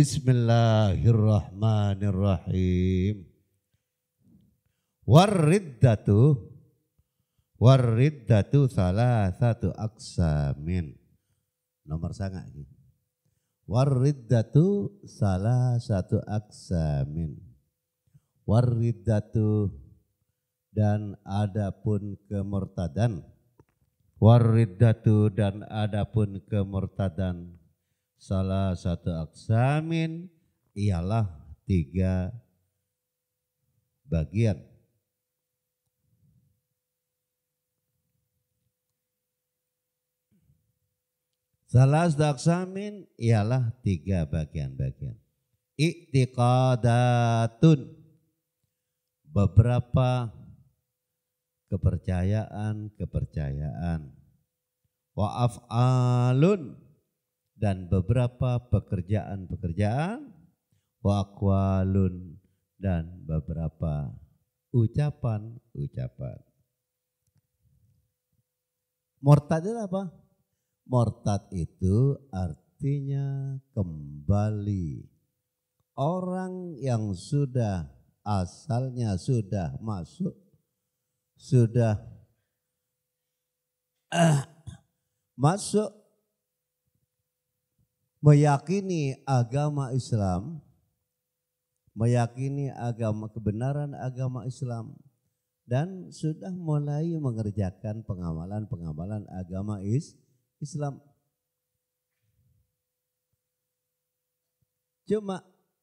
Bismillahirrahmanirrahim. Wariddatu wariddatu salah satu aksamin. Nomor sangat ini. Wariddatu salah satu aksamin. Wariddatu dan adapun kemurtadan. Wariddatu dan adapun kemurtadan salah satu aksamin ialah tiga bagian. Salah satu aksamin ialah tiga bagian-bagian. Iktiqadatun. Beberapa kepercayaan-kepercayaan. Waafalun Kepercayaan dan beberapa pekerjaan-pekerjaan waqwalun dan beberapa ucapan-ucapan. Mortad itu apa? Mortad itu artinya kembali. Orang yang sudah asalnya sudah masuk, sudah eh, masuk meyakini agama Islam, meyakini agama kebenaran agama Islam dan sudah mulai mengerjakan pengamalan-pengamalan agama is, Islam. Cuma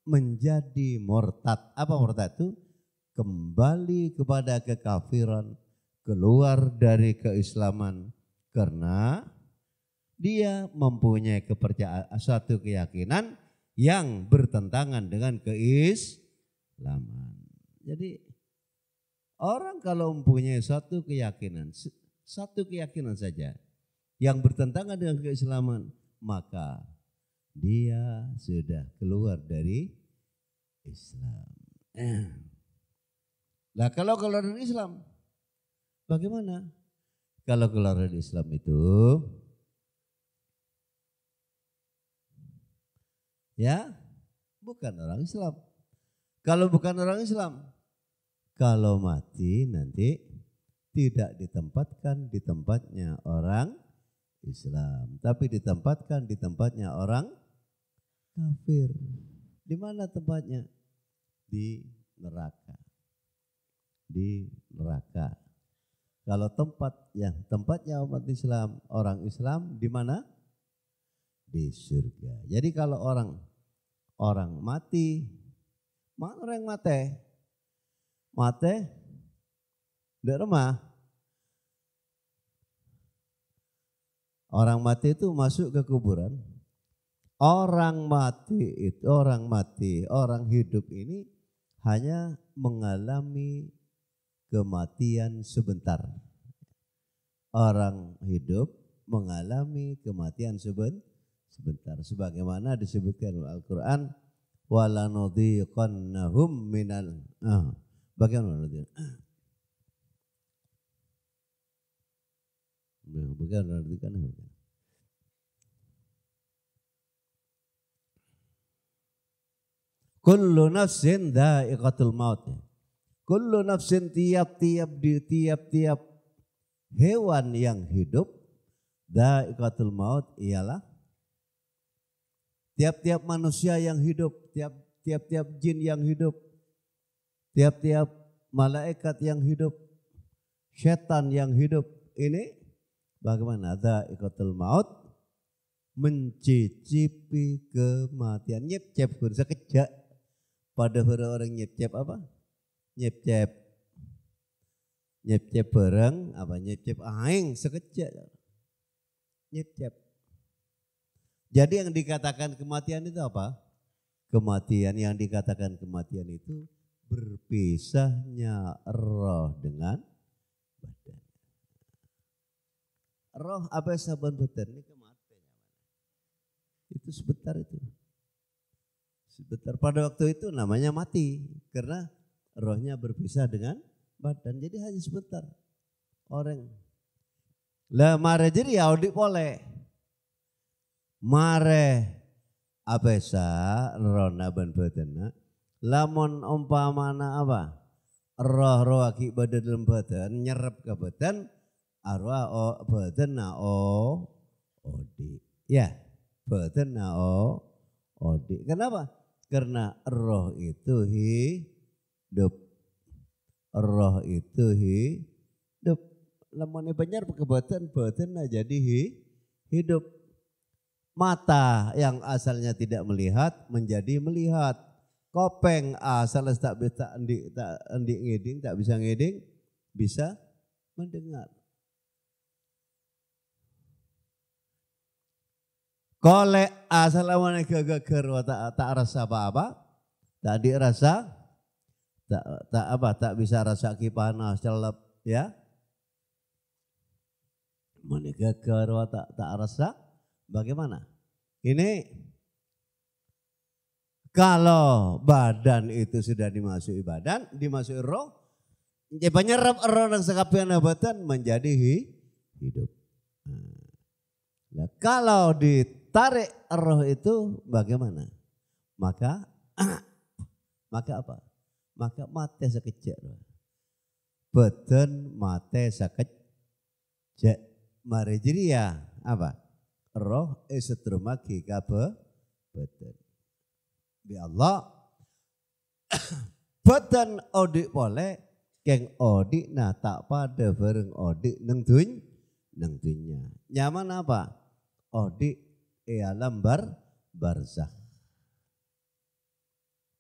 menjadi murtad. Apa murtad itu? Kembali kepada kekafiran, keluar dari keislaman karena dia mempunyai kepercayaan satu keyakinan yang bertentangan dengan keislaman. Jadi orang kalau mempunyai satu keyakinan, satu keyakinan saja yang bertentangan dengan keislaman, maka dia sudah keluar dari Islam. Nah kalau keluar dari Islam, bagaimana? Kalau keluar dari Islam itu ya bukan orang Islam. Kalau bukan orang Islam, kalau mati nanti tidak ditempatkan di tempatnya orang Islam, tapi ditempatkan di tempatnya orang kafir. Di mana tempatnya? Di neraka. Di neraka. Kalau tempat yang tempatnya umat Islam, orang Islam di mana? di surga. Jadi kalau orang orang mati, mana orang mati? Mati di rumah. Orang mati itu masuk ke kuburan. Orang mati itu orang mati, orang hidup ini hanya mengalami kematian sebentar. Orang hidup mengalami kematian sebentar sebentar sebagaimana disebutkan Al-Qur'an wala nudhiqannahum minal ah, bagaimana bagaimana bagaimana Kullu nafsin dha'iqatul maut. Kullu nafsin tiap-tiap di tiap-tiap hewan yang hidup dha'iqatul maut ialah Tiap-tiap manusia yang hidup, tiap-tiap jin yang hidup, tiap-tiap malaikat yang hidup, setan yang hidup. Ini bagaimana? Ada ikotul maut mencicipi kematian. Nyep-cep, bisa kerja pada orang-orang nyep-cep apa? Nyep-cep. Nyep-cep bareng, apa nyep-cep aing sekejap. Nyep-cep. Jadi yang dikatakan kematian itu apa? Kematian yang dikatakan kematian itu berpisahnya roh dengan badan. Roh apa saban badan ini kematian. Itu sebentar itu. Sebentar pada waktu itu namanya mati karena rohnya berpisah dengan badan. Jadi hanya sebentar. Orang. Lah aja ya audit boleh mare apesa rona ban badanna lamun umpamana apa roh-roh aki badan dalam badan nyerap ke badan arwah o badan na o odi ya badan na o odi kenapa karena roh itu hidup roh itu hidup lamun banyak ke badan badan na jadi hidup Mata yang asalnya tidak melihat menjadi melihat. Kopeng asalnya ah, tak bisa endi, tak endi ngeding tak bisa ngeding, bisa mendengar. Kole ah, assalamualaikum geger tak tak rasa apa-apa. Tak rasa tak tak apa tak bisa rasa kipanas celep ya. wa tak tak rasa Bagaimana? Ini kalau badan itu sudah dimasuki badan, dimasuki roh, jadi ya penyerap roh dan sekapian abadan menjadi hidup. Nah, kalau ditarik roh itu bagaimana? Maka maka apa? Maka mati sekejap. Beten mati sekejap. Mari jadi ya apa? roh isedrumagi eh, kabe beten. Bi Allah beten odik pole keng odik nah tak pada bareng odik neng duny neng dunya. Nyaman apa? Odik ialah e bar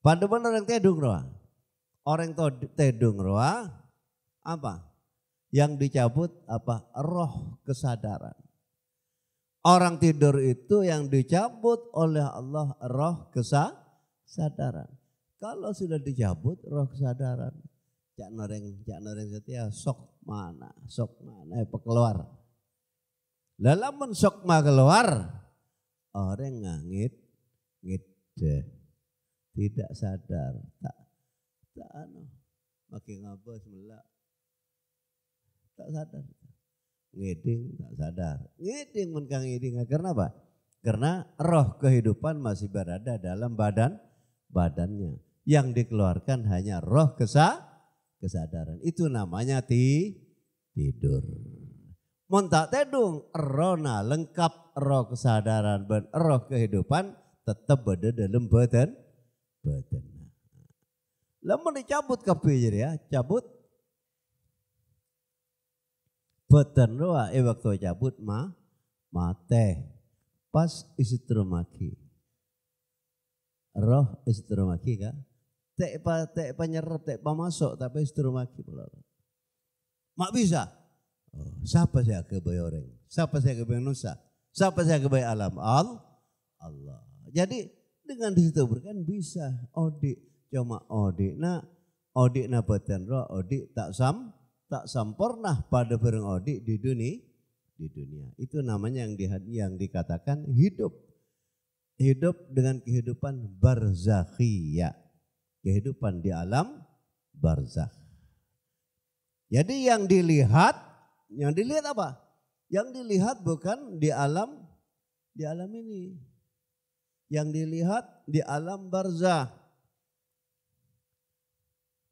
pada mana orang tedung roa. Orang tedung roa apa? Yang dicabut apa? Roh kesadaran. Orang tidur itu yang dicabut oleh Allah roh kesadaran. Kalau sudah dicabut roh kesadaran, cak noreng, cak noreng setia, sok mana, sok mana, apa eh, keluar. Dalam sok ma keluar, orang ngangit, ngide, tidak sadar, tak, tak anu, makin ngapa semula, tak sadar ngiding tak sadar. Ngiding men kang ngiding karena apa? Karena roh kehidupan masih berada dalam badan badannya. Yang dikeluarkan hanya roh kesah, kesadaran. Itu namanya ti tidur. Montak tedung rona lengkap roh kesadaran ben roh kehidupan tetap berada dalam badan badan. Lamun dicabut kabeh ya, cabut Beten doa e eh, waktu cabut ma mate. Pas istromaki. Roh istromaki ka. Tek pa tek pa nyerap tek pa masuk tapi istromaki pula. Mak bisa. Oh, siapa saya kebayar orang? Siapa saya kebayar nusa? Siapa saya kebayar alam? Al Allah. Jadi dengan disitu berkan bisa odik cuma odik na odik na beten roh odik tak sam tak sempurna pada perengodi di dunia di dunia itu namanya yang di, yang dikatakan hidup hidup dengan kehidupan barzakhia kehidupan di alam barzakh jadi yang dilihat yang dilihat apa yang dilihat bukan di alam di alam ini yang dilihat di alam barzakh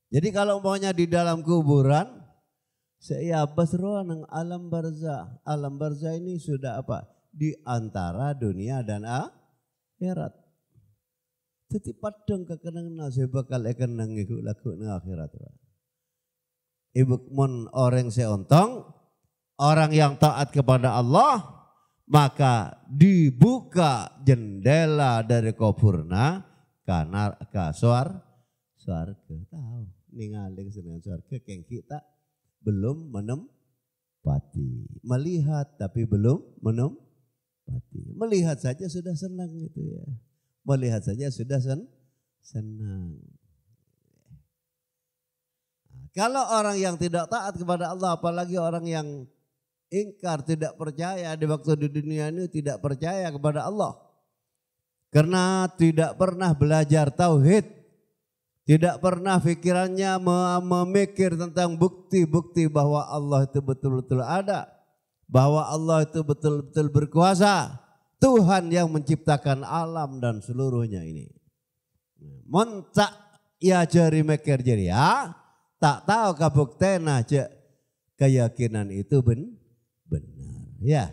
jadi kalau maunya di dalam kuburan saya basroh nang alam barza. Alam barza ini sudah apa? Di antara dunia dan akhirat. Tetapi padang kekenang nasi saya bakal ekenang iku laku nang akhirat. Ibu mon orang seontong, orang yang taat kepada Allah, maka dibuka jendela dari kuburna karena kasuar ke tahu ningaling seneng suarga keng kita belum menempati. Melihat tapi belum menempati. Melihat saja sudah senang gitu ya. Melihat saja sudah sen senang. kalau orang yang tidak taat kepada Allah, apalagi orang yang ingkar, tidak percaya di waktu di dunia ini tidak percaya kepada Allah. Karena tidak pernah belajar tauhid, tidak pernah pikirannya memikir tentang bukti-bukti bahwa Allah itu betul-betul ada. Bahwa Allah itu betul-betul berkuasa. Tuhan yang menciptakan alam dan seluruhnya ini. Mencak ya jari mikir jari ya. Tak tahu kabukten aja keyakinan itu ben benar. Ya.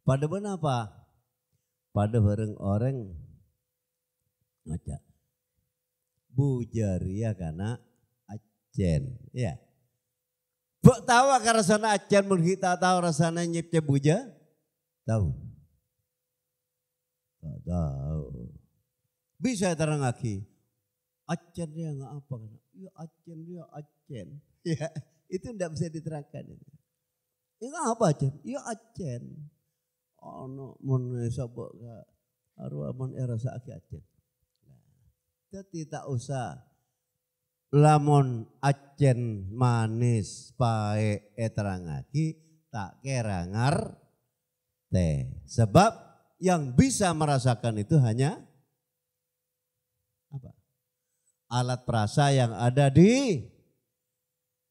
Pada benar apa? Pada bareng orang ngajak ya karena acen ya Bok tahu akar rasana acen kita tahu rasana nyipce buja tahu tak tahu bisa terang lagi acen dia nggak apa kan ya acen dia acen ya itu tidak bisa diterangkan ini ya apa acen ya acen no mun sabok ka arwah mun erasa ya aki acen jadi tak usah lamun acen manis pae eterangaki tak kerangar teh. Sebab yang bisa merasakan itu hanya apa? Alat perasa yang ada di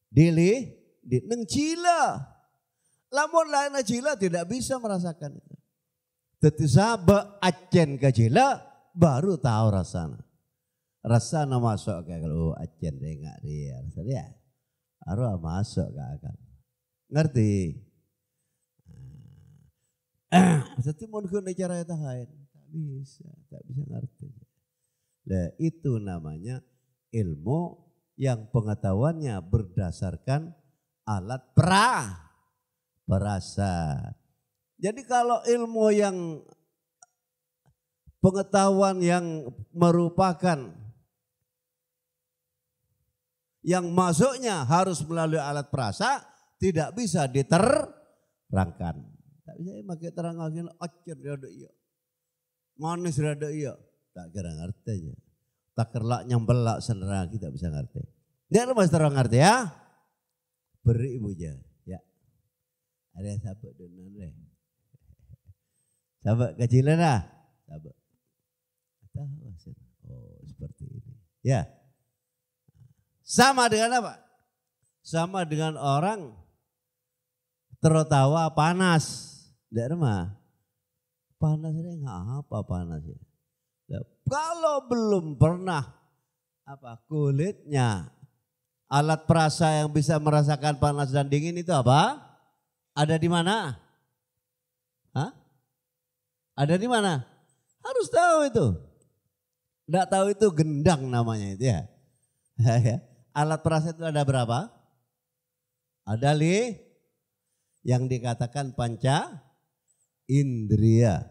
dili di nengcila. Lamun lain cila tidak bisa merasakan itu. Tetapi acen kecila baru tahu rasanya rasa na masuk ke kalau oh, acen dengak dia dia ya, arwah masuk ke akan ngerti jadi nah. mau guna cara itu lain tak bisa tak bisa ngerti nah itu namanya ilmu yang pengetahuannya berdasarkan alat pra perasa jadi kalau ilmu yang pengetahuan yang merupakan yang masuknya harus melalui alat perasa tidak bisa diterangkan. Tak bisa eh, pakai terang lagi, ocer rada iya. Manis rada iya. Tak kira ngerti aja. Tak kerlak nyambelak senera kita bisa ngerti. Dia lu masih terang ngerti ya. Beri ibunya. Ya. Ada sabuk dengan deh. Sabuk kecilnya lah. Sabuk. Oh seperti ini. Ya. Sama dengan apa? Sama dengan orang tertawa panas. Tidak mah. Panasnya nggak apa panasnya. Nah, kalau belum pernah apa kulitnya alat perasa yang bisa merasakan panas dan dingin itu apa? Ada di mana? Hah? Ada di mana? Harus tahu itu. Tidak tahu itu gendang namanya itu ya. ya, ya alat perasa itu ada berapa? Ada li yang dikatakan panca indria.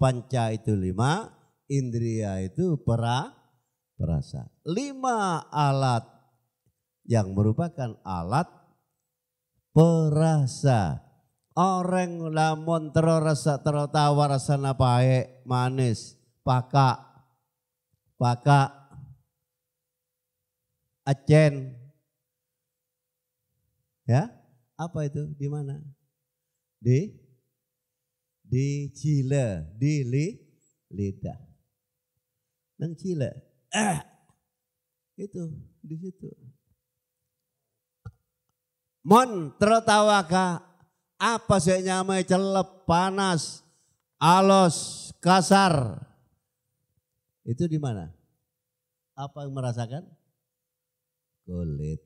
Panca itu lima, indria itu pera perasa. Lima alat yang merupakan alat perasa. Orang lamun terorasa terotawa rasa pae manis, pakak, pakak Aceh. Ya, apa itu? Di mana? Di di cile, di li, lidah. Nang cile? Eh. Itu di situ. Mon tertawaka apa sih nyamai celep panas alos kasar itu di mana apa yang merasakan kulit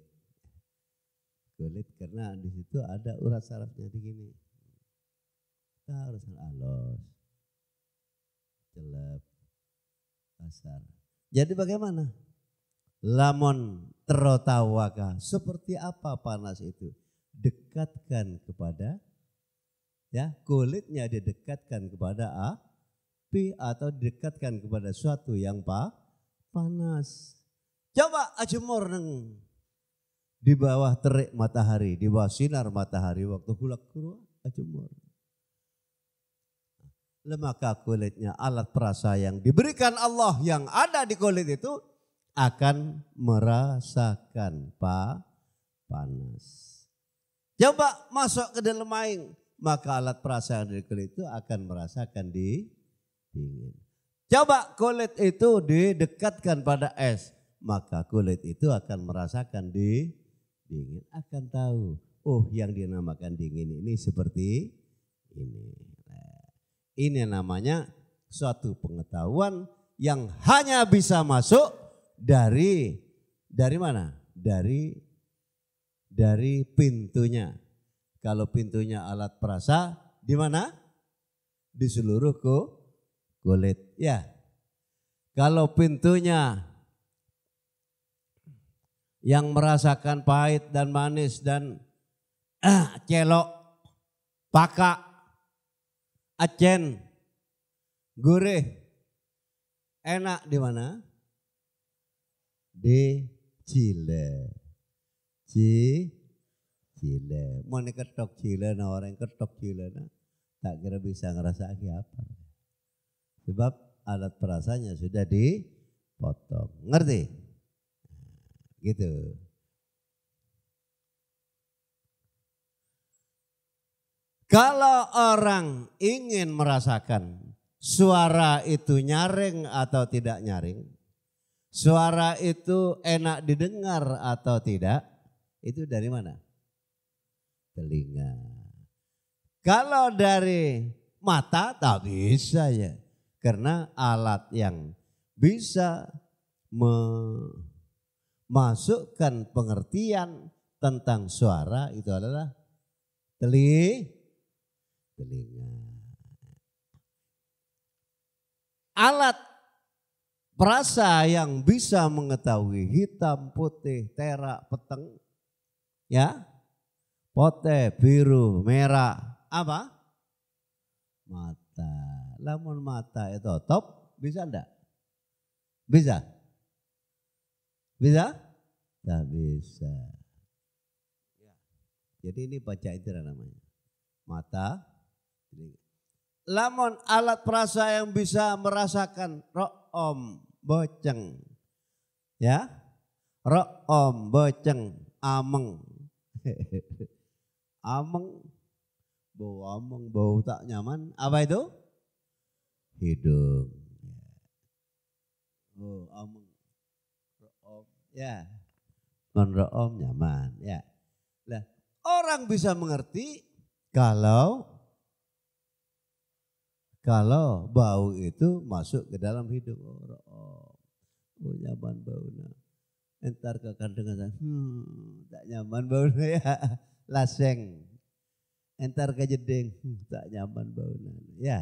kulit karena di situ ada urat sarafnya di gini kita harus halus jelek kasar jadi bagaimana lamon terotawaka seperti apa panas itu dekatkan kepada ya kulitnya didekatkan kepada api atau dekatkan kepada suatu yang pa, panas Coba ajemur neng di bawah terik matahari, di bawah sinar matahari waktu hulak aja ajemur. Maka kulitnya alat perasa yang diberikan Allah yang ada di kulit itu akan merasakan pa panas. Coba masuk ke dalam main, maka alat perasa yang di kulit itu akan merasakan di dingin. Coba kulit itu didekatkan pada es, maka kulit itu akan merasakan di dingin, akan tahu, oh yang dinamakan dingin ini seperti ini. Ini namanya suatu pengetahuan yang hanya bisa masuk dari dari mana? Dari dari pintunya. Kalau pintunya alat perasa, di mana? Di seluruh kulit. Ya. Kalau pintunya yang merasakan pahit dan manis dan eh, celok, paka, acen, gurih. Enak di mana? Di Chile. Ci Chile. Mau ketok Cile, nah orang ketok Cile, nah. Tak kira bisa ngerasa apa. Sebab alat perasanya sudah dipotong. Ngerti? Gitu. Kalau orang ingin merasakan suara itu nyaring atau tidak nyaring, suara itu enak didengar atau tidak, itu dari mana? Telinga. Kalau dari mata tak bisa ya. Karena alat yang bisa me masukkan pengertian tentang suara itu adalah telinga. Alat perasa yang bisa mengetahui hitam, putih, terak, peteng, ya, pote, biru, merah, apa? Mata. Lamun mata itu top, bisa enggak? Bisa. Bisa? Tak bisa. Ya. Jadi ini baca itu namanya. Mata, telinga. Lamon alat perasa yang bisa merasakan room boceng. Ya. Room boceng ameng. ameng bau ameng bau tak nyaman. Apa itu? Hidung. Ya. Bau ameng. Ya. Ya. Menurut Om nyaman ya. Nah, orang bisa mengerti kalau kalau bau itu masuk ke dalam hidung. orang. Oh, oh nyaman baunya. Entar ke kandungan saya, hmm, tak nyaman baunya ya. Laseng. Entar ke jeding, hmm, tak nyaman baunya. Ya,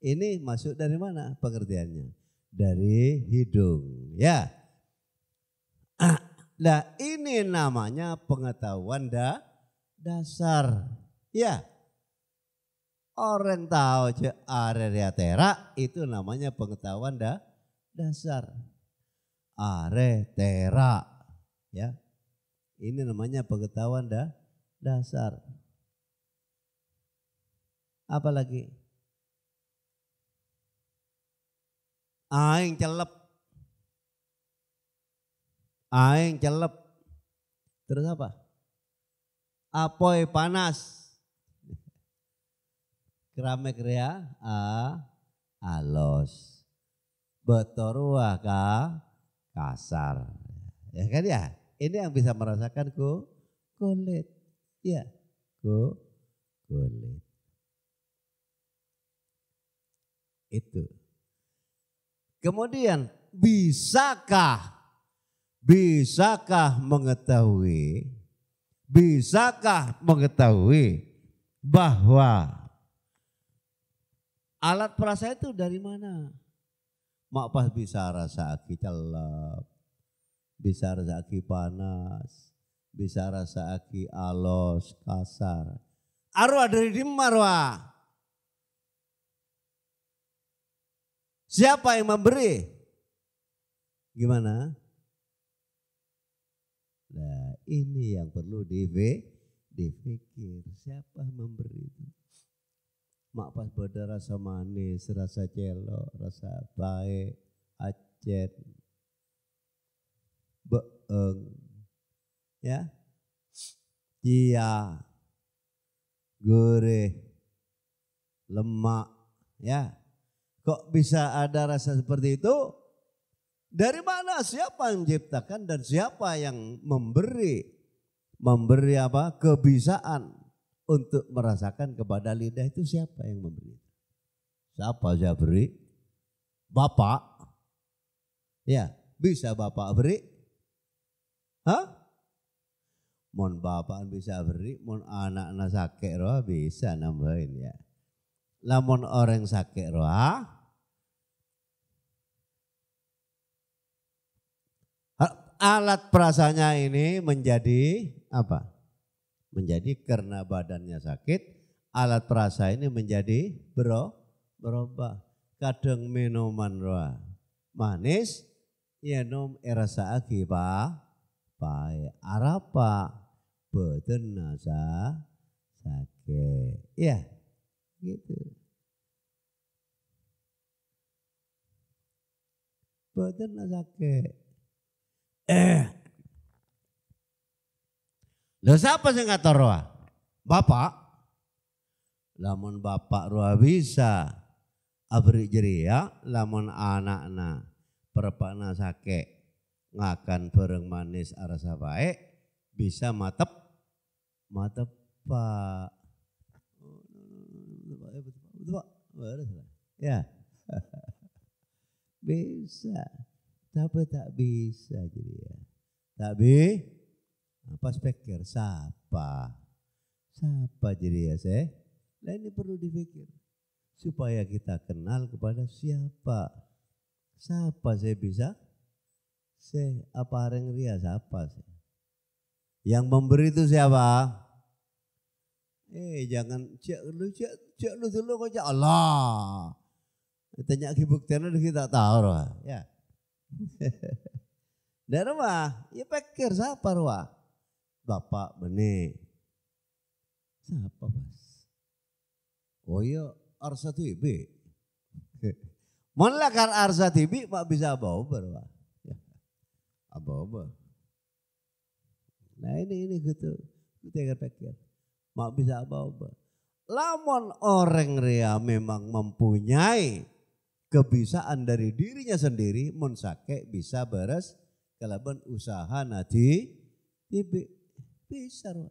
ini masuk dari mana pengertiannya? Dari hidung. Ya, Nah ini namanya pengetahuan da, dasar. Ya. Orang tahu je area tera itu namanya pengetahuan da, dasar. Are tera. Ya. Ini namanya pengetahuan da, dasar. Apalagi? Aing celep aing celep. Terus apa? Apoy panas. Keramek rea a alos. Betorua ka kasar. Ya kan ya? Ini yang bisa merasakan ku kulit. Ya, ku kulit. Itu. Kemudian, bisakah Bisakah mengetahui? Bisakah mengetahui bahwa alat perasa itu dari mana? Mak pas bisa rasa aki celap, bisa rasa aki panas, bisa rasa aki alos, kasar. Arwah dari arwah. Siapa yang memberi? Gimana? Nah ini yang perlu difikir Siapa memberi itu? Mak pas pada rasa manis, rasa celok, rasa baik, acet, beeng, ya, cia, gurih, lemak, ya. Kok bisa ada rasa seperti itu? Dari mana siapa yang menciptakan dan siapa yang memberi memberi apa kebisaan untuk merasakan kepada lidah itu siapa yang memberi? Siapa saya beri? Bapak. Ya, bisa Bapak beri? Hah? Mohon bapak bisa beri, mohon anak-anak sakit roh bisa nambahin ya. Lamun orang sakit roh, alat perasanya ini menjadi apa? Menjadi karena badannya sakit, alat perasa ini menjadi bro, berubah. Kadang minuman roa manis, ya nom erasa ya aki pa, pae arapa beten sakit. Ya, gitu. Beten sakit. Eh. Lo siapa sih ngatur roa? Bapak. Lamun bapak roa bisa abri jeria, lamun anak anakna perpana sake ngakan bareng manis arasa baik bisa matep matep pak pak ya bisa tapi tak bisa jadi ya. Tak apa speaker siapa siapa jadi ya saya. Nah ini perlu dipikir supaya kita kenal kepada siapa siapa saya bisa saya apa yang ria siapa saya. Yang memberi itu siapa? Eh jangan cek lu cek cek lu dulu kok cek Allah. Tanya kibuk kita tahu lah ya. Dharma, ya pikir siapa ruah? Bapak bene. Siapa bas? Oh iya, arsa tibi. mana kar arsa tibi mak bisa bau berwa. Apa apa? Nah ini ini gitu. Kita gitu pikir. Mak bisa apa apa? Lamun orang ria memang mempunyai kebisaan dari dirinya sendiri mun sake bisa beres kalaban usaha nanti tipe bisa roh.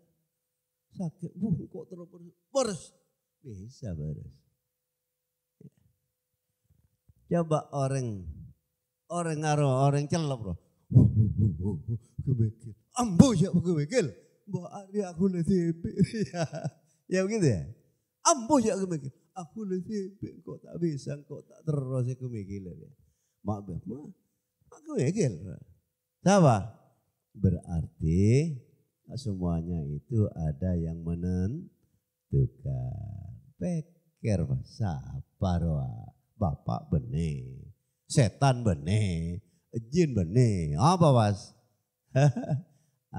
sakit wah kok terus beres bisa beres coba orang orang ngaro orang celok roh kebekil ambo ya kebekil mbak ari aku lebih ya ya begitu ya ambo ya kebekil aku lebih kok tak bisa kok tak terus aku mikir ya mak mak aku mikir apa berarti semuanya itu ada yang menentukan peker parwa bapak benih setan benih jin benih apa was?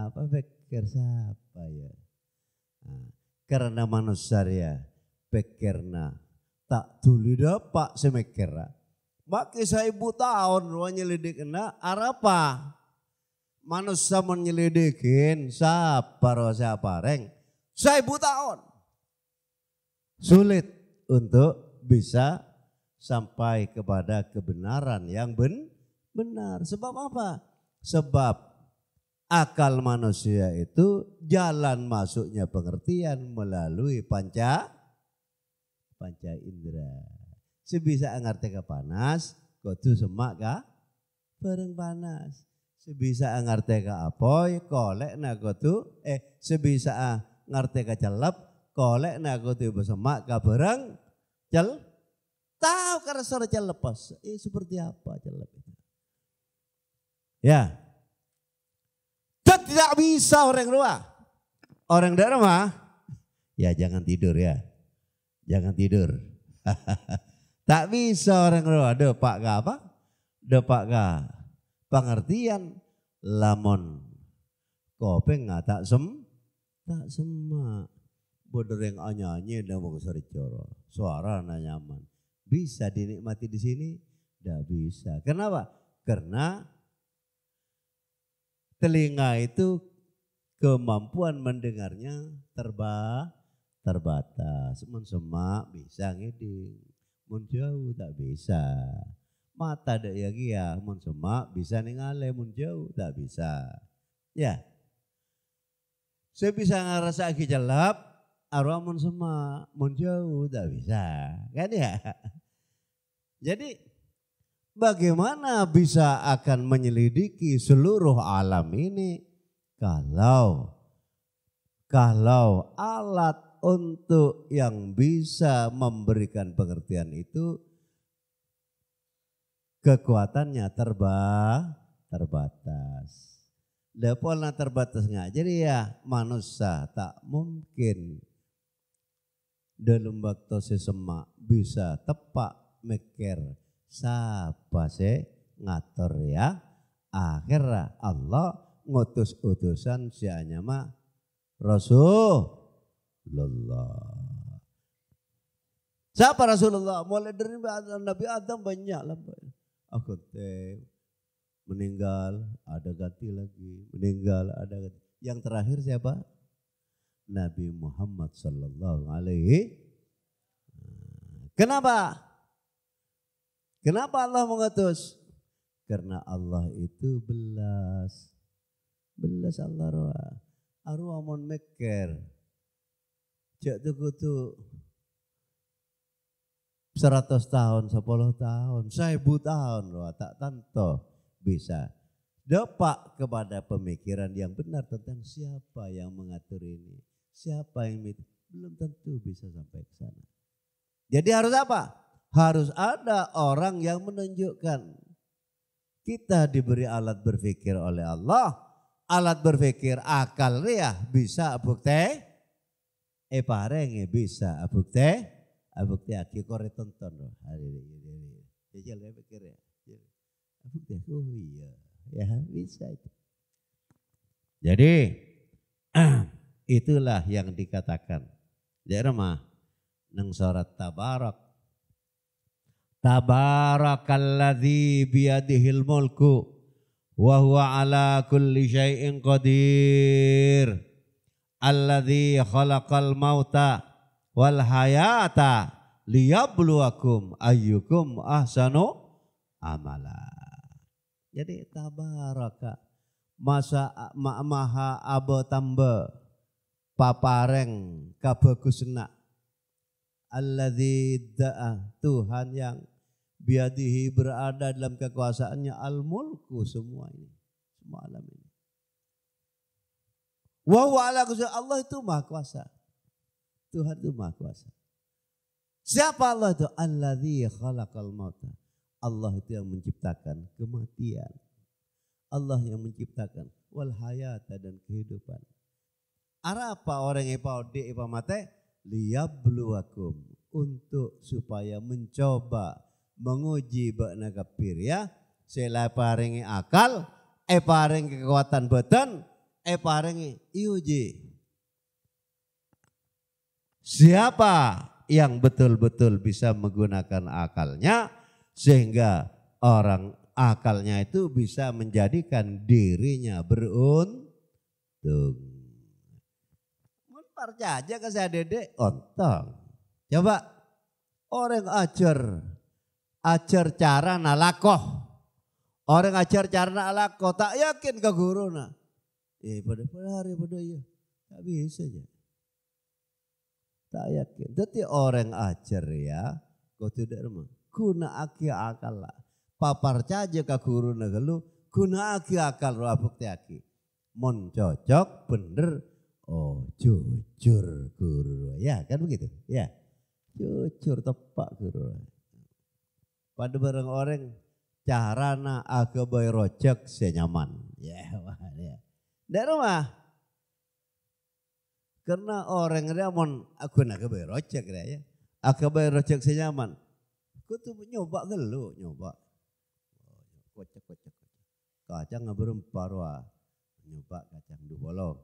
apa peker siapa ya nah, karena manusia ya pekerna Tak dulu dapat semekera. saya ibu tahun lu nyelidik kena arapa. Manusia menyelidikin siapa roh siapa reng. saya ibu tahun. Sulit untuk bisa sampai kepada kebenaran yang ben benar. Sebab apa? Sebab akal manusia itu jalan masuknya pengertian melalui panca panca indera. Sebisa ngerti ke panas, kudu semak ka bareng panas. Sebisa ngerti ke apoy, kolek na kudu, eh sebisa ngerti ke celep, kolek na kudu bersemak ka bareng cel. Tahu karena suara lepas. Eh, iya, seperti apa celep itu? Ya. Tidak bisa orang luar. Orang dharma, ya jangan tidur ya jangan tidur. tak bisa orang roh ada pak ga apa? Ada pak ga pengertian lamon. kopeng nggak tak sem tak semak bodoh yang anyanyi dan wong coro suara na nyaman bisa dinikmati di sini tidak bisa kenapa karena telinga itu kemampuan mendengarnya terba terbatas. Mun semak bisa ngiding, mun jauh tak bisa. Mata dak ya kia, mun semak bisa ningale, mun jauh tak bisa. Ya. Saya bisa ngerasa lagi jelap, arwah mun semak, mun jauh tak bisa. Kan ya? Jadi bagaimana bisa akan menyelidiki seluruh alam ini kalau kalau alat untuk yang bisa memberikan pengertian itu kekuatannya terba terbatas. Lepolna terbatas nggak jadi ya manusia tak mungkin dalam waktu sesemak bisa tepak mikir siapa sih ngatur ya akhirnya Allah ngutus utusan sianya mah Rasul Rasulullah. Siapa Rasulullah? Mulai dari Nabi Adam banyak lah. Aku teh meninggal, ada ganti lagi, meninggal, ada ganti. Yang terakhir siapa? Nabi Muhammad sallallahu alaihi. Kenapa? Kenapa Allah mengutus? Karena Allah itu belas. Belas Allah roa. Arwah mon meker. Cek tuh kudu 100 tahun, sepuluh tahun, 1000 tahun loh, tak tanto bisa. Dapat kepada pemikiran yang benar tentang siapa yang mengatur ini, siapa yang itu belum tentu bisa sampai ke sana. Jadi harus apa? Harus ada orang yang menunjukkan kita diberi alat berpikir oleh Allah, alat berpikir akal riah bisa bukti e eh, paring bisa abukte ah, abukte ah, aki kore tonton hari ah, ini iya, iya, iya, jajal ya pikir ya abukte oh iya ya bisa itu jadi itulah yang dikatakan di ya, rumah nang surat tabarak tabarakalladzi biyadihil mulku wa huwa ala kulli syai'in qadir alladzi khalaqal mauta wal hayata liyabluwakum ayyukum ahsanu amala. Jadi tabaraka masa ma, maha abo tambe papareng kabagusna alladzi da'a Tuhan yang biadihi berada dalam kekuasaannya al mulku semua ini semua alam ini Wa Allah itu maha kuasa. Tuhan itu maha kuasa. Siapa Allah itu? Alladhi khalaqal mauta. Allah itu yang menciptakan kematian. Allah yang menciptakan wal hayata dan kehidupan. Ara apa orang epau de epau mate liyabluwakum untuk supaya mencoba menguji bakna kapir ya. Sela paringi akal, eh kekuatan badan, eh parengi iuji. Iya, Siapa yang betul-betul bisa menggunakan akalnya sehingga orang akalnya itu bisa menjadikan dirinya beruntung. Mun aja ke saya dedek ontong. Coba orang ajar ajar cara nalakoh. Orang ajar cara nalakoh tak yakin ke guru nah. Ya pada pelari pada iya. Tak bisa aja. Tak yakin. Jadi orang ajar ya. Kau tidak remah. Guna aki akal lah. Papar caja ke guru negelu. Guna aki akal lah bukti aki. Mon cocok bener. Oh jujur guru. Ya kan begitu. Ya. Jujur tepak guru. Pada barang orang carana bayar rojak senyaman. Ya, wah, ya. Dari rumah. Karena orang mau aku nak kebaik rocek dia ya. Aku kebaik rocek senyaman. Aku tu nyoba lu, nyoba. Kocak kocak kocak. Kacang ngaburum parwa. Nyoba kacang dua bolong.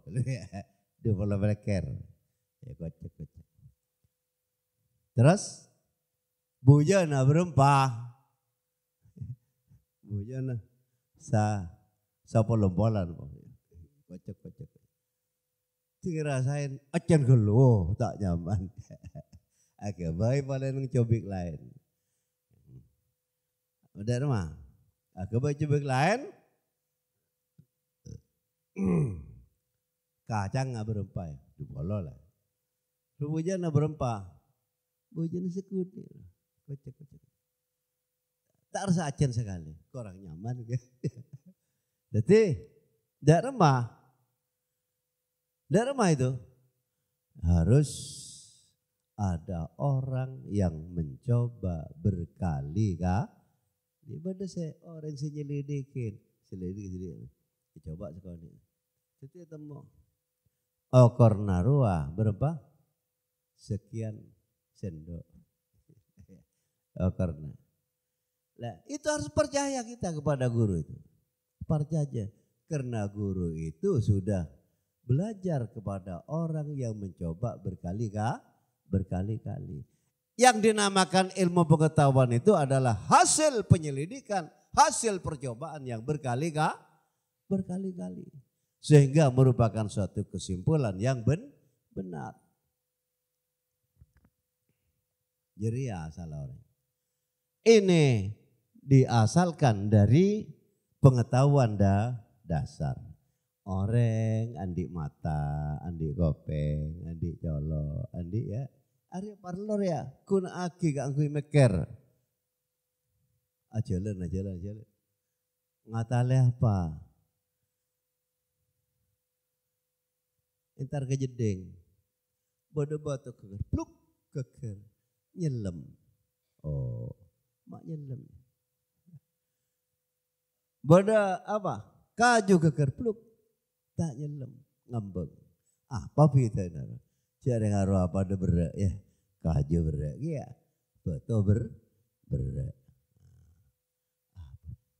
Dua bolong berker. Ya kocak kocak. Terus buja na berempah. Buja na sa sa polombolan kocok kocok sing rasain acan gelo tak nyaman oke baik pada yang cobik lain udah mah Aku baik cobik lain kacang nggak berempah ya dibolo lah Rubujan nggak berempah bujan sekutu kocok kocok tak rasa acan sekali kurang nyaman gitu jadi tidak remah Dharma itu harus ada orang yang mencoba berkali kali di mana saya orang sini lidikin, selidik sini. coba sekali. Itu temu. Okor oh, narua berapa? Sekian sendok. Okorna. Oh, nah, itu harus percaya kita kepada guru itu. Percaya karena guru itu sudah belajar kepada orang yang mencoba berkali-kali. Berkali-kali. Yang dinamakan ilmu pengetahuan itu adalah hasil penyelidikan, hasil percobaan yang berkali-kali. Berkali-kali. Sehingga merupakan suatu kesimpulan yang ben benar. Jadi ya asal orang. Ini diasalkan dari pengetahuan da dasar. Oreng, Andi Mata, Andi Kopeng, Andi Jolo, Andi ya. Ari parlor ya, kun agi ganggu meker. Ajalan, ajalan, ajalan. Ngatale apa? Entar kejeding. Bodo bodo keker, pluk keker, nyelem. Oh, mak nyelem. Bodo apa? Kaju keker, pluk tak nyelem ngambeng apa bedanya jadi karo apa ada berak ya kaje berak ya betul ber berak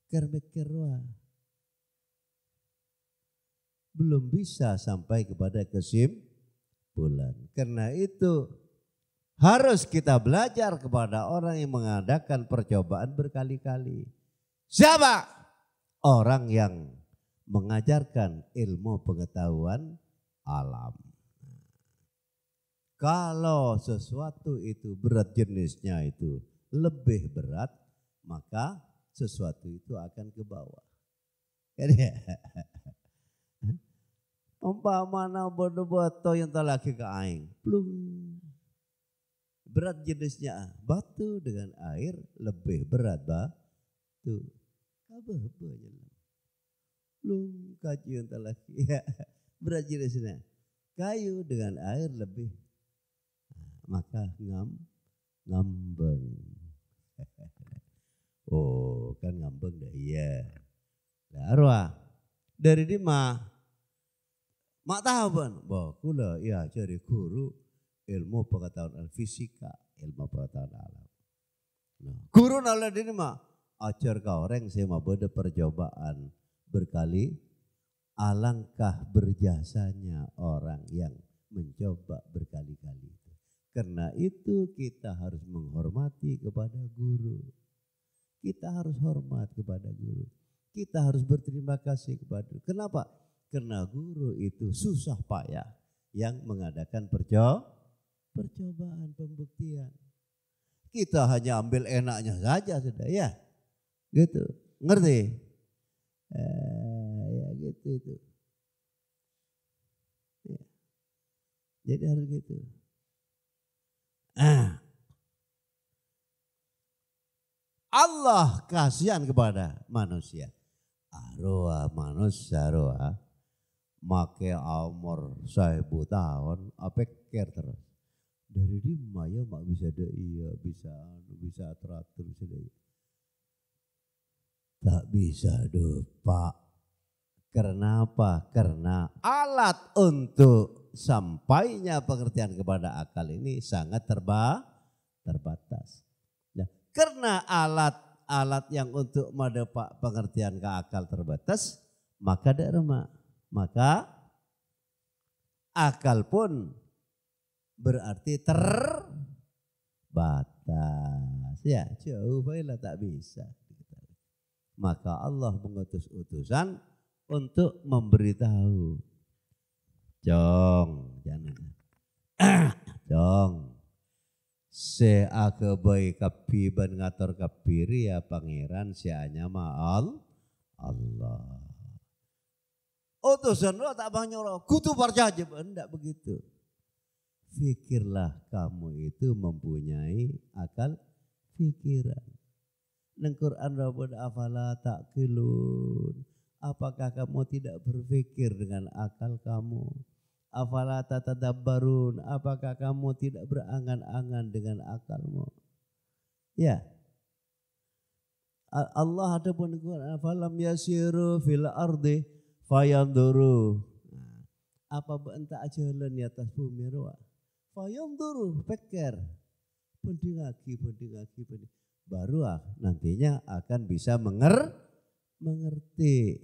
mikir-mikir belum bisa sampai kepada kesimpulan. Karena itu harus kita belajar kepada orang yang mengadakan percobaan berkali-kali. Siapa? Orang yang mengajarkan ilmu pengetahuan alam. Kalau sesuatu itu berat jenisnya itu lebih berat, maka sesuatu itu akan ke bawah. Kan ya? Umpamana mana bodoh yang tak lagi ke aing. Plung. Berat jenisnya ah, batu dengan air lebih berat batu. Kabeh-kabeh kayu kaciun lagi Ya. Berajir sana. Kayu dengan air lebih. Ah, maka ngam ngambeng. oh, kan ngambeng dah. Iya. Lah arwah. Dari di mah Mak tahu pun, bahwa kula ya cari guru ilmu pengetahuan fisika, ilmu pengetahuan alam. Nah, guru nala ini mah ajar kau orang sih mah beda percobaan berkali. Alangkah berjasanya orang yang mencoba berkali-kali. Karena itu kita harus menghormati kepada guru. Kita harus hormat kepada guru. Kita harus berterima kasih kepada guru. Kenapa? Karena guru itu susah payah yang mengadakan perco percobaan pembuktian. Kita hanya ambil enaknya saja sudah ya. Gitu. Ngerti? eh, ya gitu itu ya. jadi harus gitu ah Allah kasihan kepada manusia arwah manusia arwah make umur seribu tahun apa care terus dari dia maya mak bisa ada iya bisa anu, bisa teratur bisa Tak bisa deh Pak. Karena apa? Karena alat untuk sampainya pengertian kepada akal ini sangat terba terbatas. Nah, karena alat-alat yang untuk mendapat pengertian ke akal terbatas, maka derma, maka akal pun berarti terbatas. Ya, jauh baiklah tak bisa maka Allah mengutus utusan untuk memberitahu. Jong, jangan. Jong. Se kapi ban ngatur kapiri ya pangeran sianya maal Allah. Utusan lo tak banyak lo, Kutu percaya. Enggak begitu. Fikirlah kamu itu mempunyai akal fikiran. Neng Quran Rabbun afala kilun. Apakah kamu tidak berpikir dengan akal kamu? Afala tatadabbarun. Apakah kamu tidak berangan-angan dengan akalmu? Ya, Allah ada pun Quran falam yasiru fil ardi fayanduru nah, apa bentak aja ya atas bumi roa fayanduru pikir pending lagi pending lagi pending baru ah, nantinya akan bisa menger mengerti.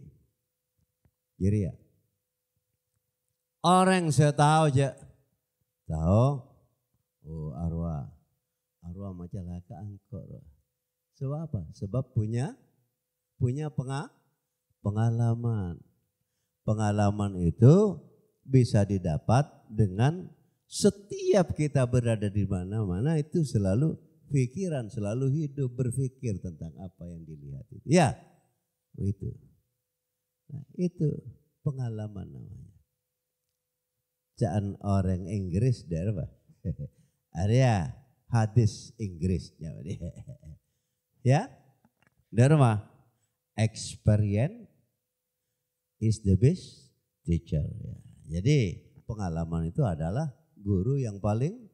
Jadi ya, orang saya tahu aja tahu oh arwah arwah majalaka angkor sebab apa sebab punya punya penga, pengalaman pengalaman itu bisa didapat dengan setiap kita berada di mana-mana itu selalu pikiran selalu hidup berpikir tentang apa yang dilihat itu. Ya, itu. Nah, itu pengalaman namanya. Jangan orang Inggris dari Area hadis Inggrisnya. ya, derma Experience is the best teacher. Ya. Jadi pengalaman itu adalah guru yang paling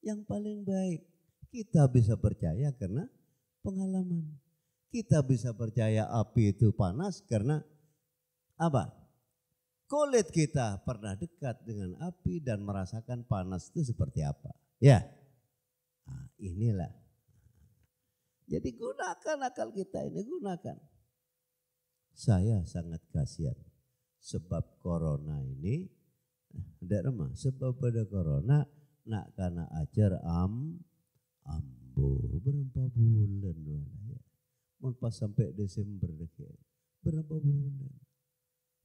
yang paling baik kita bisa percaya karena pengalaman. Kita bisa percaya api itu panas karena apa? Kulit kita pernah dekat dengan api dan merasakan panas itu seperti apa. Ya, nah, inilah. Jadi gunakan akal kita ini, gunakan. Saya sangat kasihan sebab corona ini, eh, tidak remah, sebab pada corona nak karena ajar am Ambo berapa bulan walaya. Mau pas sampai Desember dekat. Berapa bulan?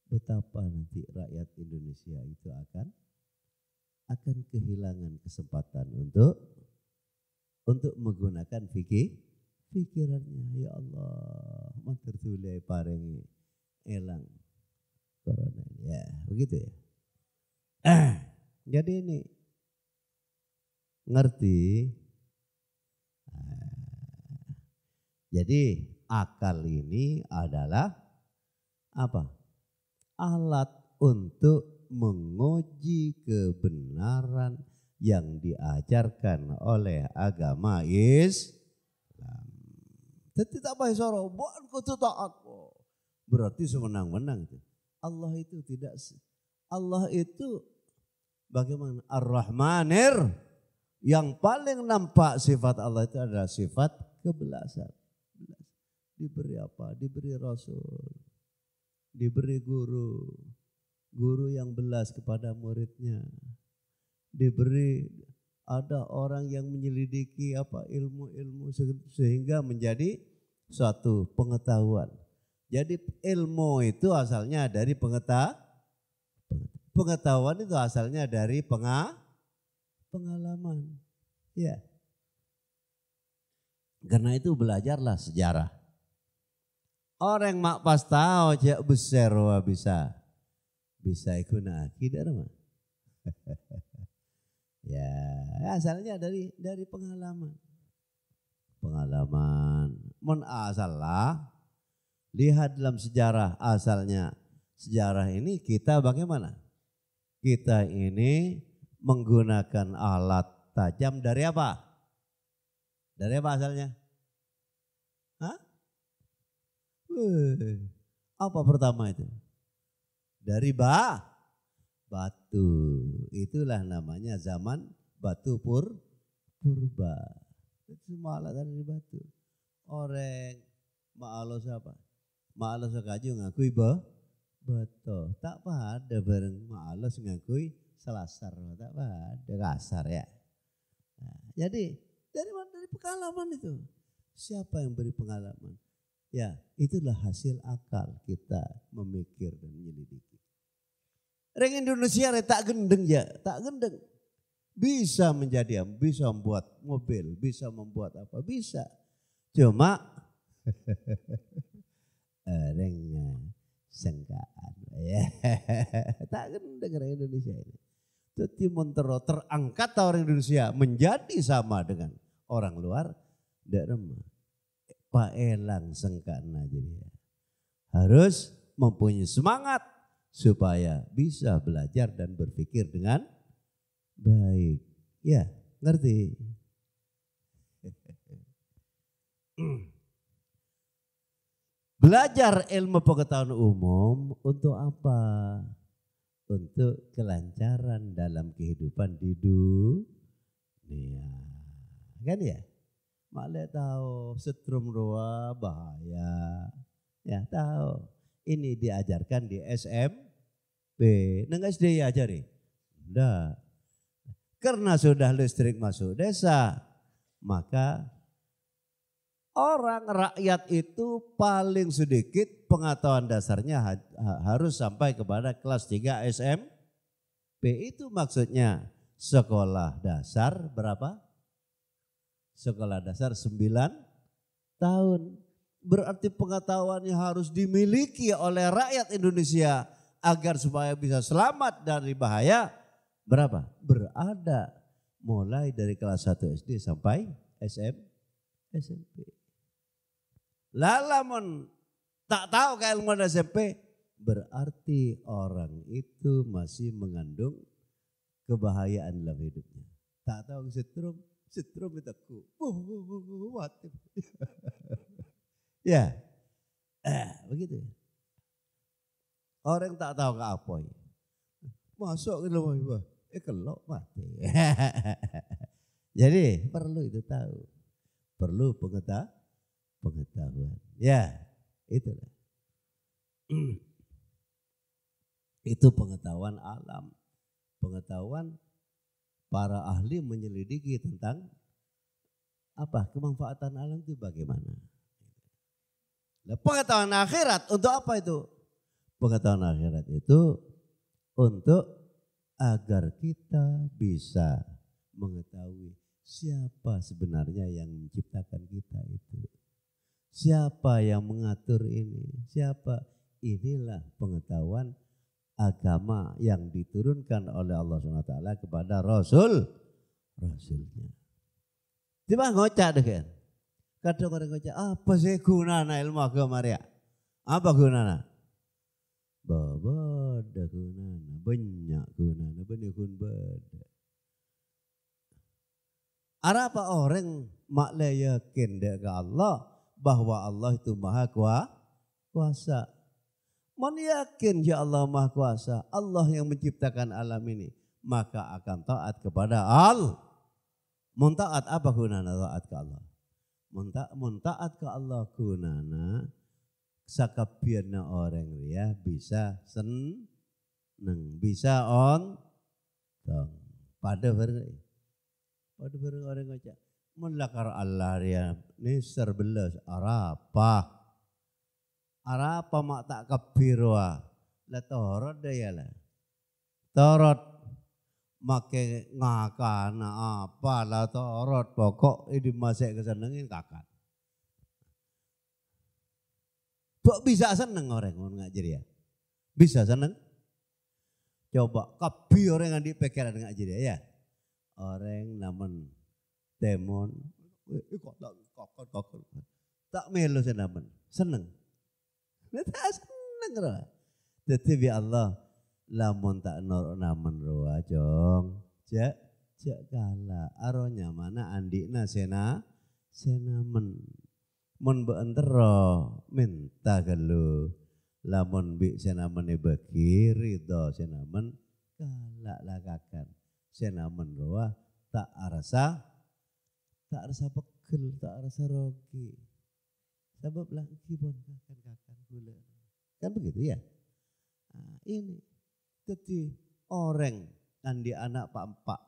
Betapa nanti rakyat Indonesia itu akan akan kehilangan kesempatan untuk untuk menggunakan fikih pikirannya ya Allah matur tulai parengi elang corona ya begitu ya ah, jadi ini ngerti Jadi akal ini adalah apa? Alat untuk menguji kebenaran yang diajarkan oleh agama Islam. tak baik soro, bukan kutu taat. Berarti semenang-menang itu. Allah itu tidak Allah itu bagaimana Ar-Rahmanir yang paling nampak sifat Allah itu adalah sifat kebelasan. Diberi apa? Diberi Rasul. Diberi guru. Guru yang belas kepada muridnya. Diberi ada orang yang menyelidiki apa ilmu-ilmu sehingga menjadi suatu pengetahuan. Jadi ilmu itu asalnya dari pengetahuan pengetahuan itu asalnya dari penga, pengalaman. Ya. Karena itu belajarlah sejarah. Orang mak tahu cek besar wah bisa. Bisa nak akidah mah. ya, asalnya dari dari pengalaman. Pengalaman. asal lah lihat dalam sejarah asalnya. Sejarah ini kita bagaimana? Kita ini menggunakan alat tajam dari apa? Dari apa asalnya? Apa pertama itu? Dari ba, batu. Itulah namanya zaman batu pur, purba. Itu semua alat dari batu. Orang maalo siapa? Maalo sekaju ngakui ba, betul. Tak pada bareng maalo ngakui selasar. Tak pada kasar ya. Nah, jadi dari mana dari pengalaman itu? Siapa yang beri pengalaman? Ya, itulah hasil akal kita memikir dan menyelidiki. orang Indonesia tak gendeng ya, tak gendeng. Bisa menjadi, bisa membuat mobil, bisa membuat apa, bisa. Cuma orangnya eh, eh, sengkaan. Ya. tak gendeng orang Indonesia ini. Tuti Montero terangkat orang Indonesia menjadi sama dengan orang luar. Tidak remah paelang sengkana jadi harus mempunyai semangat supaya bisa belajar dan berpikir dengan baik ya ngerti belajar ilmu pengetahuan umum untuk apa untuk kelancaran dalam kehidupan di dunia kan ya Malah tahu setrum roa bahaya. Ya tahu. Ini diajarkan di SMP. Neng SD ya ajari? Karena sudah listrik masuk desa, maka orang rakyat itu paling sedikit pengetahuan dasarnya harus sampai kepada kelas 3 SMP. Itu maksudnya sekolah dasar berapa? sekolah dasar 9 tahun. Berarti pengetahuannya harus dimiliki oleh rakyat Indonesia agar supaya bisa selamat dari bahaya berapa? Berada mulai dari kelas 1 SD sampai SM, SMP. Lalamun tak tahu keilmuan SMP berarti orang itu masih mengandung kebahayaan dalam hidupnya. Tak tahu setrum setrum itu kuat. ya. Eh, begitu. Orang tak tahu ke apa. Masuk ke rumah ibu. Eh kelok mati. Jadi perlu itu tahu. Perlu pengetahuan. Pengetahuan. Ya, itulah. itu pengetahuan alam. Pengetahuan para ahli menyelidiki tentang apa kemanfaatan alam itu bagaimana. Nah, pengetahuan akhirat untuk apa itu? Pengetahuan akhirat itu untuk agar kita bisa mengetahui siapa sebenarnya yang menciptakan kita itu. Siapa yang mengatur ini? Siapa? Inilah pengetahuan agama yang diturunkan oleh Allah SWT kepada Rasul Rasulnya. Tiba ngocak deh kan. Kadang orang ngocak, apa sih gunana ilmu agama ya? Apa gunana? Bawa ada gunana, banyak gunana, banyak Ada apa orang makna yakin dengan Allah bahwa Allah itu maha kuasa Mana yakin ya Allah Maha Kuasa, Allah yang menciptakan alam ini, maka akan taat kepada Allah. Muntaat apa gunana taat ke Allah? Mau muntaat ke Allah gunana sakabirna orang ya bisa seneng, bisa on dong pada ber pada ber orang aja melakar Allah ya ini serbelas arapah arapa mak tak kabirwa la torot daya la torot Maka ngakan apa la torot pokok ini masih kesenengin kakak Kok bisa seneng orang ngono ngajir ya? Bisa seneng? Coba kebi orang yang dipikiran ngajir ya. Orang namun demon, eh, kok tak kok kok tak melu seneng. Seneng roh. Jadi bi Allah lamun tak nur namen roa jong. Jak jak kala aronya mana andikna sena senamen. Mun mint minta gelu. Lamun bi senamen bagi sena senamen kala lakakan. Senamen roa tak arasa, tak arasa pegel, tak arasa rogi. Sebab lah kibon kakan kakan gula. Kan begitu ya. Nah, ini jadi orang kan di anak pak empak.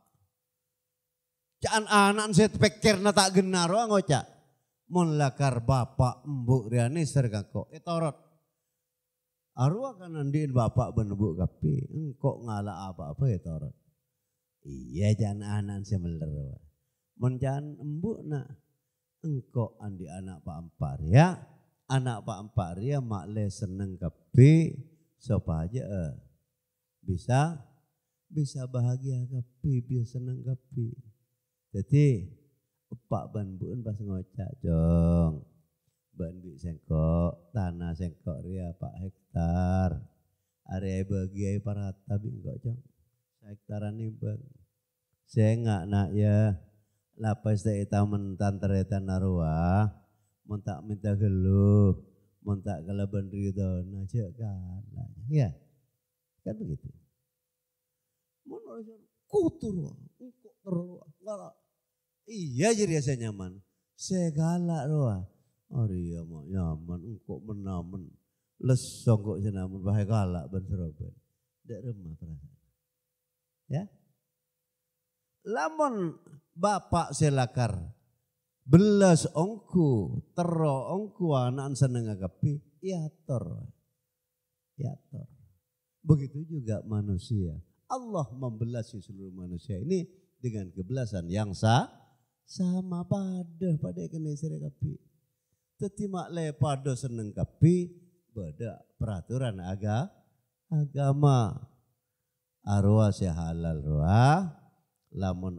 Jangan anak saya pikir na tak genar orang oca Mon lakar bapak embuk riane kok etorot. Eh, Arwah kan nandiin bapak benebuk kapi. kok ngalah apa-apa etorot. Ya, iya jangan anak saya melerwa. Mon jangan embuk nak engkau andi anak Pak Ampar ya. Anak Pak Ampar ya mak le seneng kepi sapa aja eh. bisa bisa bahagia kepi bisa seneng kepi. Jadi Pak ban buen pas ngocak dong. Ban bi sengkok tanah sengkok ria ya, Pak hektar. Area bagiai para tabi enggak jong. Hektaran ini bang. Saya nggak nak ya lapas ita mentan tereta narua, mentak minta geluh mentak keleban ridho aja nah, kan ya kan begitu mun kutur engkok terus iya jadi saya nyaman segala roa oh iya mau nyaman engkok menaman. lesong kok senamun bahaya galak ben seroben tidak remah perasaan ya Lamun bapak selakar belas ongku tero ongku anak seneng agapi ya tor ya tor begitu juga manusia Allah membelasi seluruh manusia ini dengan kebelasan yang sah sama pada pada kena kapi tetimak le pada seneng kapi beda peraturan aga agama arwah sehalal ruah lamun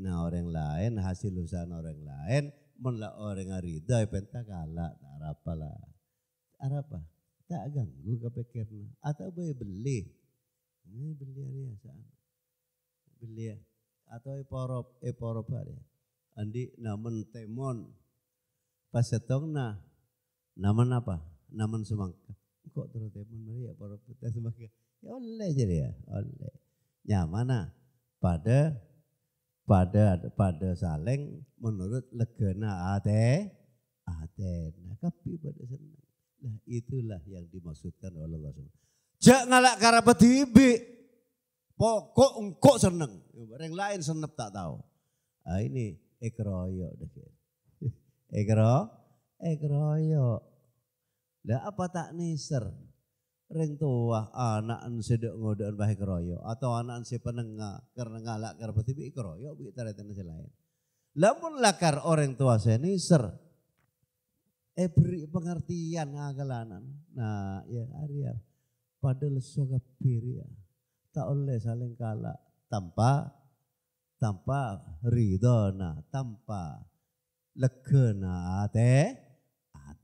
na orang lain hasil usaha orang lain mun orang arida pentakala ya tak lah apa? tak ganggu kepikirna atau boleh beli ini beli ya saan beli ya atau eporop ya eporop ya ada andi namun temon nah namun apa namun semangka kok terus temon mari ya eporop kita semangka ya oleh jadi ya oleh nyamana ah pada pada pada saleng menurut legena ate ate nah, kapi pada senang. Nah itulah yang dimaksudkan oleh Allah SWT. Jak ngalak karapetibi. Pokok engkok seneng. Yang lain senep tak tahu. Nah, ini ekroyo. Ekro, ekroyo. Lah apa tak niser? Ring tua anak sedek ngodoan bahai keroyo atau anak si penengah karena ngalak karena tibi keroyo begitu ada tenis lain. Lamun lakar orang tua seni ser eh beri pengertian agalanan. Nah ya Arya pada lesoga piri ya tak oleh saling kalah tanpa tanpa ridona tanpa legena teh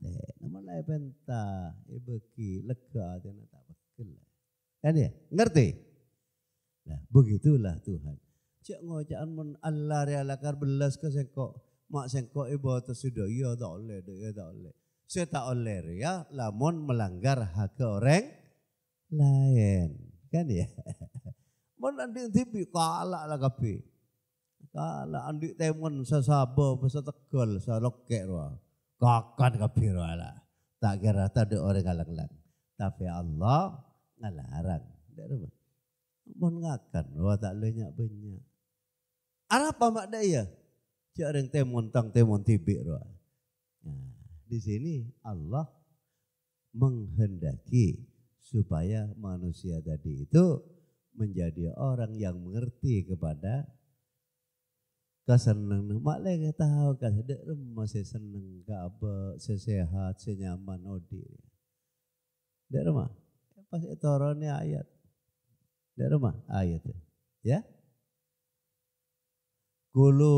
ate. Namun lai penta ibeki eh, lega ate tak betul Kan ya? Ngerti? Nah, begitulah Tuhan. Cek ngocaan mun Allah realakar belas ke sengko Mak sengko ibu atas sudah. Ya tak oleh, ya tak oleh. Saya tak oleh ya, lamun melanggar hak orang lain. Kan ya? Mun andi tipi kalah lah kapi. Kalak andi temun sesabo, setegol, selokek ruang kokon kebiro ala. Tak kira tadi orang kalang-lang. Tapi Allah ngelarang. Dari rumah. Mohon ngakan. Wah tak lenyak banyak. Arah apa mak ya? Cik orang temon tang temon tibik roh. Nah, di sini Allah menghendaki supaya manusia tadi itu menjadi orang yang mengerti kepada ka seneng mak le tahu ka sedek rumah saya seneng ka apa saya sehat saya nyaman odi oh, dek rumah pas etorone ayat dek rumah ayat ya kulu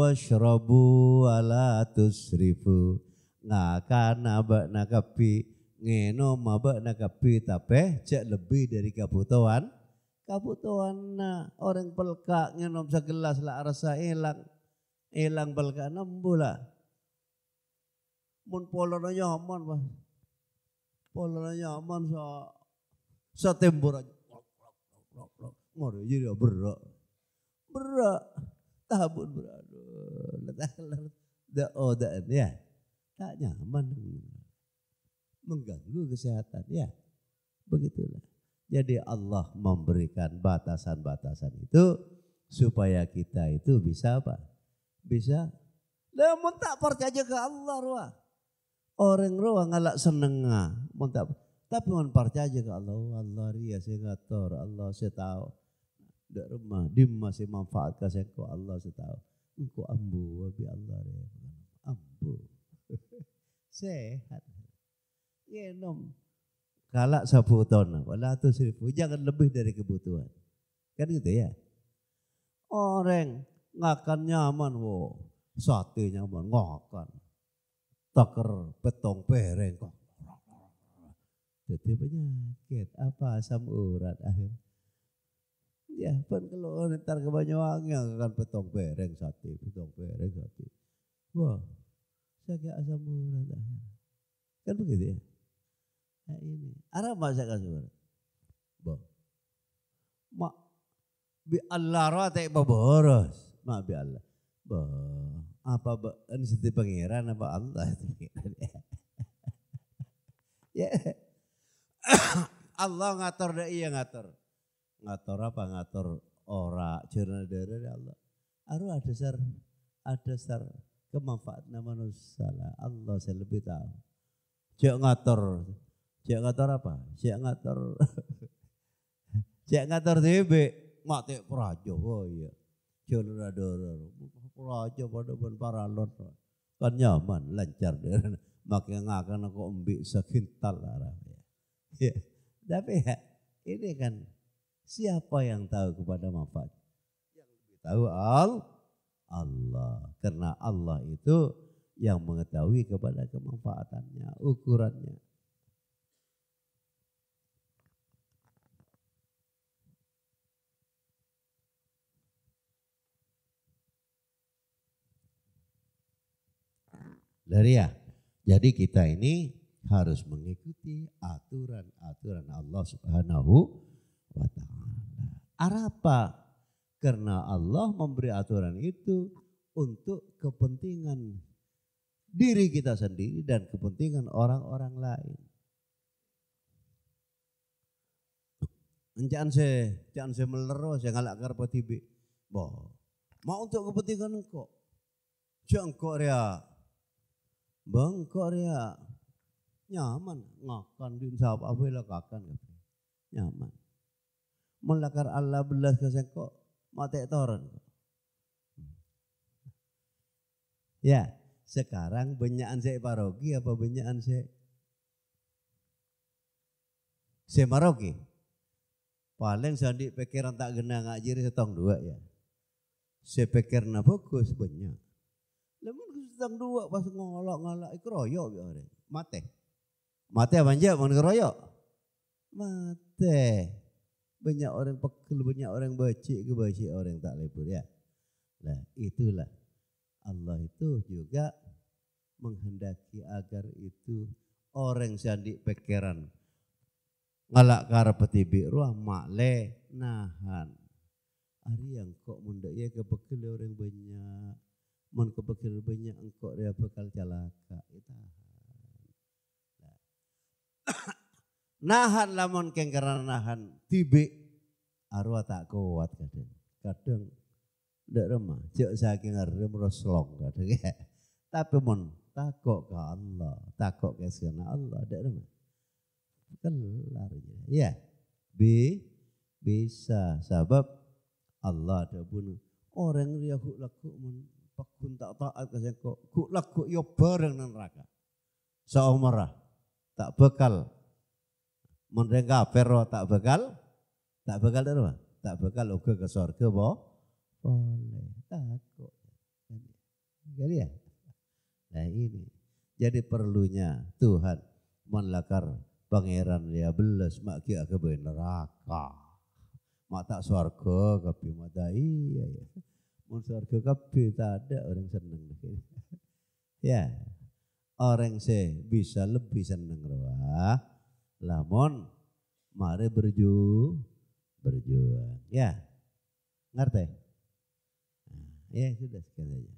washrabu ala tusrifu ngakan abak nakapi ngeno mabak nakapi tapi cek lebih dari kebutuhan na orang pelka nginom gelas lah rasa ilang ilang pelka enam bulan mun polo na nyaman ba polo na nyaman sa sa tembora Mau jadi berak berak tabun dah da oh, dah ya tak nyaman mengganggu kesehatan ya begitulah jadi Allah memberikan batasan-batasan itu supaya kita itu bisa apa? Bisa. Namun tak percaya ke Allah ruah. Orang ruah ngalak seneng tak tapi mun percaya ke Allah, oh, Allah ria saya ngatur, Allah saya tahu. Di rumah di masih manfaat kasih saya ku Allah saya tahu. Engko ambu wabi Allah ria. Ambu. Sehat. Yenom. Ya, Kalak sabutona. Wala tusrifu. Jangan lebih dari kebutuhan. Kan gitu ya. Orang ngakan nyaman. wo, Sate nyaman. Ngakan. Taker petong pereng kok. Jadi penyakit. Apa asam urat akhir. Ya pun kalau ntar kebanyakan Banyuwangi akan petong pereng sate. Petong pereng sate. Wah. Wow. kayak asam urat akhir. Kan begitu ya ini. Arab bahasa kasar. Bo. Ma bi Allah ra tak boros. Ma bi Allah. Bo. Apa kan Siti Pangeran apa Allah itu ya. Allah ngatur deh iya ngatur. Ngatur apa ngatur ora jurnal dari Allah. Aru ada sar ada sar kemanfaatan manusia. Allah saya lebih tahu. Jangan ngatur. Siak ngatur apa? Siak siang Siak ngatur DB. Mati prajo. Oh iya. Jolur adoror. Prajo pada pun paralon. Kan nyaman, lancar. Makanya kena aku ambil sekintal arah. Ya. Tapi ya, ini kan siapa yang tahu kepada manfaat? Yang lebih tahu all, Allah. Karena Allah itu yang mengetahui kepada kemanfaatannya, ukurannya. Dari ya. Jadi kita ini harus mengikuti aturan-aturan Allah Subhanahu wa taala. Arapa? Karena Allah memberi aturan itu untuk kepentingan diri kita sendiri dan kepentingan orang-orang lain. Jangan saya, jangan saya meleros, saya ngalak karpo tibi. Boh, mau untuk kepentingan kok. Jangan kok ya. Bang Korea ya. nyaman ngakan di sapa apa kakan nyaman. Melakar Allah belas kasih kok mati toren. Ya, sekarang banyakan saya parogi apa banyakan saya? Saya parogi. Paling sandi pikiran tak genang ngajiri setong dua ya. Saya pikir na fokus banyak. Bintang dua pas ngolok-ngolok keroyok biar. Mate. Mate apa aja mau keroyok? Mate. Banyak orang pekel, banyak orang baca, ke becik orang tak lebur ya. Nah itulah Allah itu juga menghendaki agar itu orang sandi pekeran, ngalak karepeti ruah makle nahan. Ari yang kok mundak ya kepekel ya, orang banyak mun kepikir banyak engkau dia bakal jalaka kita nahan lamun kengkeran nahan tibe arwah tak kuat kadang kadang ndak remah cek saking ngerem roslong kadang tapi mun takok ke Allah takok ke sana Allah ndak remah kelar ya B bisa sebab Allah ada bunuh orang yang laku mun Bekun tak taat kasih kok. lak lagu yo bareng nang neraka. Saumara tak bekal. mendengar perro tak bekal. Tak bekal terus. Tak bekal uga ke surga bo. Boleh takut. Jadi ya. Nah ini. Jadi perlunya Tuhan melakar pangeran ya belas mak ke ke neraka. Mak tak surga kepi mata iya ya. Mun surga kabeh ada orang seneng. ya. Orang se bisa lebih seneng roa. Lamun mari berju berjuang. Ya. Ngerti? Nah, ya sudah sekian saja.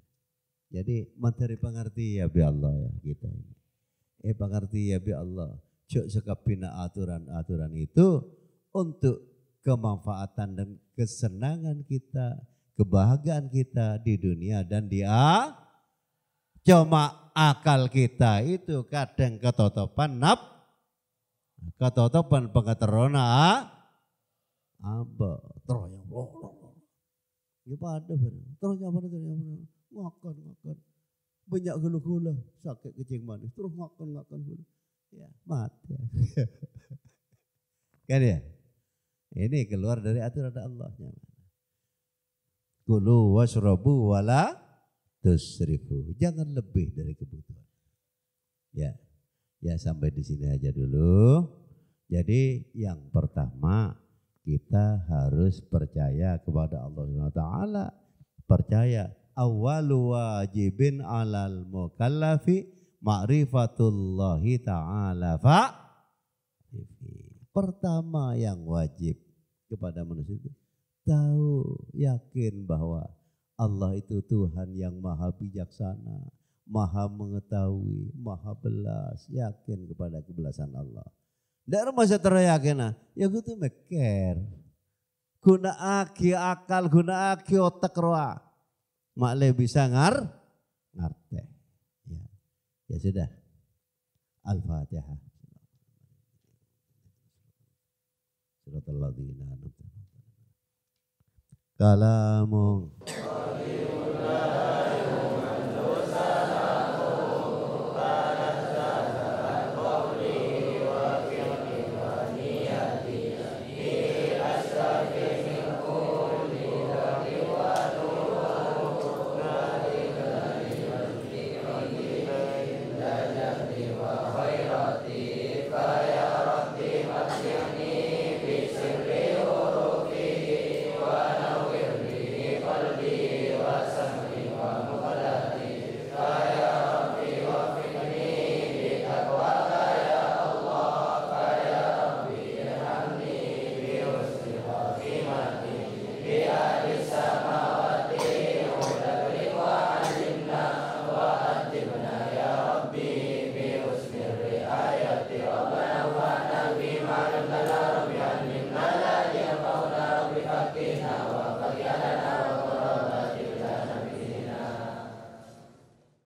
Jadi materi pengerti ya bi Allah ya kita ini. Eh pengerti ya bi Allah. Cuk sekepina aturan-aturan itu untuk kemanfaatan dan kesenangan kita kebahagiaan kita di dunia dan di Cuma akal kita itu kadang ketotopan nap, ketotopan pengeterona apa teroyang bolong. Ya pada terus apa terus nyaman makan makan banyak gula gula sakit kencing manis terus makan makan gula ya mati kan ya ini keluar dari aturan Allahnya. Kulu wasrobu wala tusrifu. Jangan lebih dari kebutuhan. Ya. Ya sampai di sini aja dulu. Jadi yang pertama kita harus percaya kepada Allah Subhanahu wa taala. Percaya awal wajibin alal mukallafi ma'rifatullahi ta'ala fa pertama yang wajib kepada manusia itu tahu, yakin bahwa Allah itu Tuhan yang maha bijaksana, maha mengetahui, maha belas, yakin kepada kebelasan Allah. Tidak masa teryakin, ah. ya gue tuh meker. Guna aki akal, guna aki otak roa. Ah. Mak bisa ngar, ngarte. Ya, ya sudah. Al-Fatihah. Surat Allah kalamun